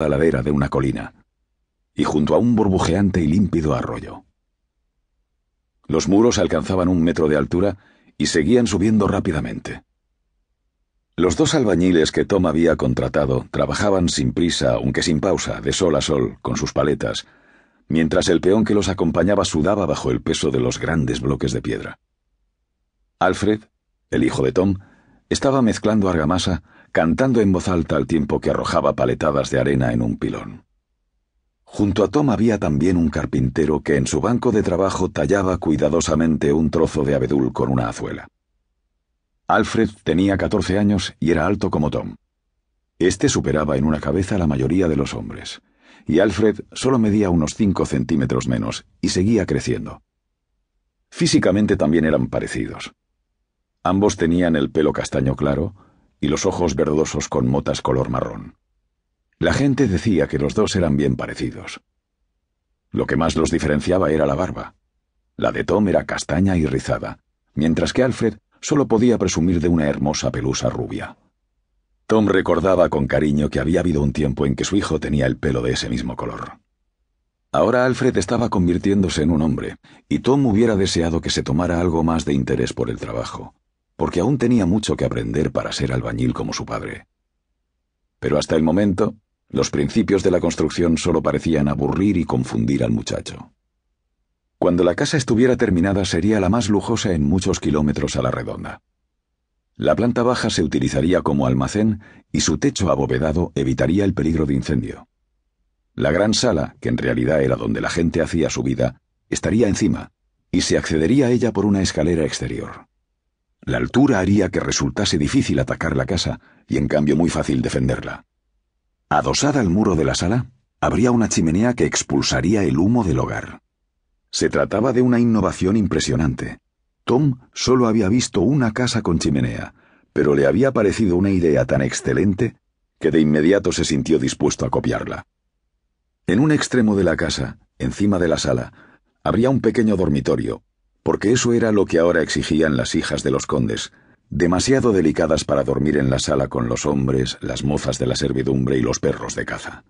la ladera de una colina y junto a un burbujeante y límpido arroyo. Los muros alcanzaban un metro de altura y seguían subiendo rápidamente. Los dos albañiles que Tom había contratado trabajaban sin prisa, aunque sin pausa, de sol a sol, con sus paletas, mientras el peón que los acompañaba sudaba bajo el peso de los grandes bloques de piedra. Alfred, el hijo de Tom, estaba mezclando argamasa cantando en voz alta al tiempo que arrojaba paletadas de arena en un pilón. Junto a Tom había también un carpintero que en su banco de trabajo tallaba cuidadosamente un trozo de abedul con una azuela. Alfred tenía 14 años y era alto como Tom. Este superaba en una cabeza la mayoría de los hombres, y Alfred solo medía unos 5 centímetros menos y seguía creciendo. Físicamente también eran parecidos. Ambos tenían el pelo castaño claro, y los ojos verdosos con motas color marrón. La gente decía que los dos eran bien parecidos. Lo que más los diferenciaba era la barba. La de Tom era castaña y rizada, mientras que Alfred solo podía presumir de una hermosa pelusa rubia. Tom recordaba con cariño que había habido un tiempo en que su hijo tenía el pelo de ese mismo color. Ahora Alfred estaba convirtiéndose en un hombre, y Tom hubiera deseado que se tomara algo más de interés por el trabajo porque aún tenía mucho que aprender para ser albañil como su padre. Pero hasta el momento, los principios de la construcción solo parecían aburrir y confundir al muchacho. Cuando la casa estuviera terminada sería la más lujosa en muchos kilómetros a la redonda. La planta baja se utilizaría como almacén y su techo abovedado evitaría el peligro de incendio. La gran sala, que en realidad era donde la gente hacía su vida, estaría encima, y se accedería a ella por una escalera exterior. La altura haría que resultase difícil atacar la casa y en cambio muy fácil defenderla. Adosada al muro de la sala, habría una chimenea que expulsaría el humo del hogar. Se trataba de una innovación impresionante. Tom solo había visto una casa con chimenea, pero le había parecido una idea tan excelente que de inmediato se sintió dispuesto a copiarla. En un extremo de la casa, encima de la sala, habría un pequeño dormitorio, porque eso era lo que ahora exigían las hijas de los condes, demasiado delicadas para dormir en la sala con los hombres, las mozas de la servidumbre y los perros de caza.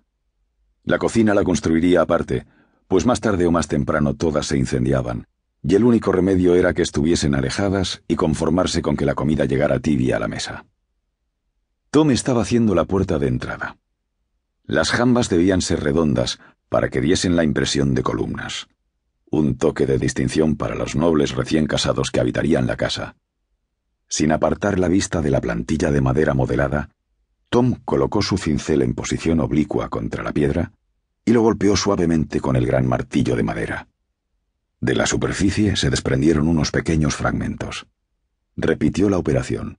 La cocina la construiría aparte, pues más tarde o más temprano todas se incendiaban, y el único remedio era que estuviesen alejadas y conformarse con que la comida llegara tibia a la mesa. Tom estaba haciendo la puerta de entrada. Las jambas debían ser redondas para que diesen la impresión de columnas un toque de distinción para los nobles recién casados que habitarían la casa. Sin apartar la vista de la plantilla de madera modelada, Tom colocó su cincel en posición oblicua contra la piedra y lo golpeó suavemente con el gran martillo de madera. De la superficie se desprendieron unos pequeños fragmentos. Repitió la operación.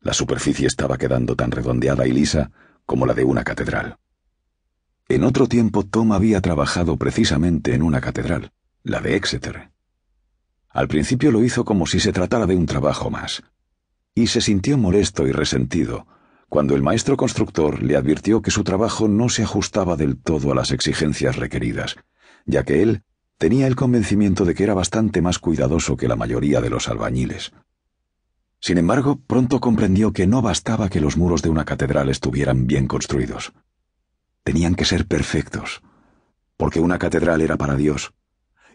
La superficie estaba quedando tan redondeada y lisa como la de una catedral. En otro tiempo Tom había trabajado precisamente en una catedral la de Exeter. Al principio lo hizo como si se tratara de un trabajo más, y se sintió molesto y resentido cuando el maestro constructor le advirtió que su trabajo no se ajustaba del todo a las exigencias requeridas, ya que él tenía el convencimiento de que era bastante más cuidadoso que la mayoría de los albañiles. Sin embargo, pronto comprendió que no bastaba que los muros de una catedral estuvieran bien construidos. Tenían que ser perfectos, porque una catedral era para Dios,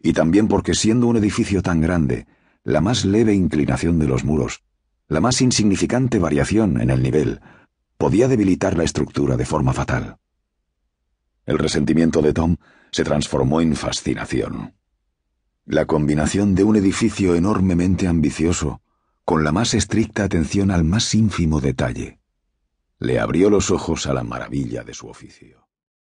y también porque siendo un edificio tan grande, la más leve inclinación de los muros, la más insignificante variación en el nivel, podía debilitar la estructura de forma fatal. El resentimiento de Tom se transformó en fascinación. La combinación de un edificio enormemente ambicioso con la más estricta atención al más ínfimo detalle le abrió los ojos a la maravilla de su oficio.